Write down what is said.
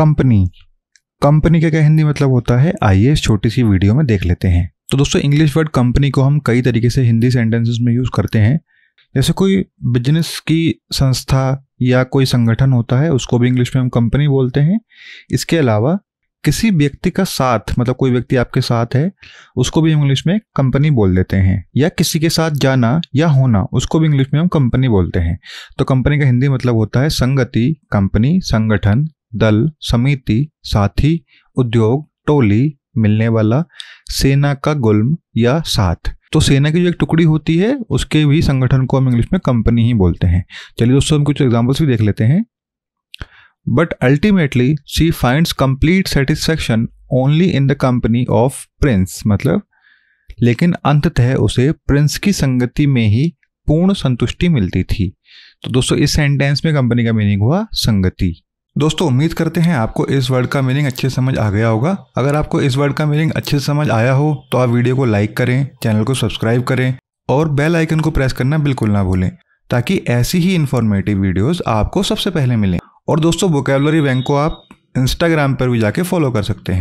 company company का क्या हिंदी मतलब होता है आइए इस छोटी सी वीडियो में देख लेते हैं तो दोस्तों इंग्लिश वर्ड कंपनी को हम कई तरीके से हिंदी सेंटेंसेस में यूज़ करते हैं जैसे कोई बिजनेस की संस्था या कोई संगठन होता है उसको भी इंग्लिश में हम कंपनी बोलते हैं इसके अलावा किसी व्यक्ति का साथ मतलब कोई व्यक्ति आपके साथ है उसको भी इंग्लिश में कंपनी बोल देते हैं या किसी के साथ जाना या होना उसको भी इंग्लिश में हम कंपनी बोलते हैं तो कंपनी का हिंदी मतलब होता है संगति कंपनी संगठन दल समिति साथी उद्योग टोली मिलने वाला सेना का गुल्म या साथ तो सेना की जो एक टुकड़ी होती है उसके भी संगठन को हम इंग्लिश में कंपनी ही बोलते हैं चलिए दोस्तों हम कुछ एग्जाम्पल्स भी देख लेते हैं but ultimately she finds complete satisfaction only in the company of prince मतलब लेकिन अंततः उसे प्रिंस की संगति में ही पूर्ण संतुष्टि मिलती थी तो दोस्तों इस सेंटेंस में कंपनी का मीनिंग हुआ संगति दोस्तों उम्मीद करते हैं आपको इस वर्ड का मीनिंग अच्छे समझ आ गया होगा अगर आपको इस वर्ड का मीनिंग अच्छे समझ आया हो तो आप वीडियो को लाइक करें चैनल को सब्सक्राइब करें और बेल आइकन को प्रेस करना बिल्कुल ना भूलें ताकि ऐसी ही इन्फॉर्मेटिव वीडियोस आपको सबसे पहले मिलें और दोस्तों वोकेबलरी बैंक को आप इंस्टाग्राम पर भी जाके फॉलो कर सकते हैं